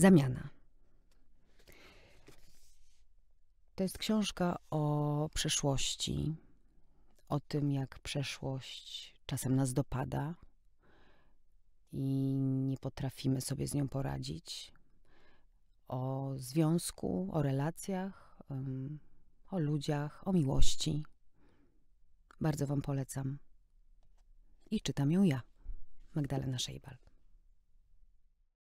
Zamiana. To jest książka o przeszłości, o tym, jak przeszłość czasem nas dopada i nie potrafimy sobie z nią poradzić, o związku, o relacjach, o ludziach, o miłości. Bardzo Wam polecam. I czytam ją ja, Magdalena Szejbal.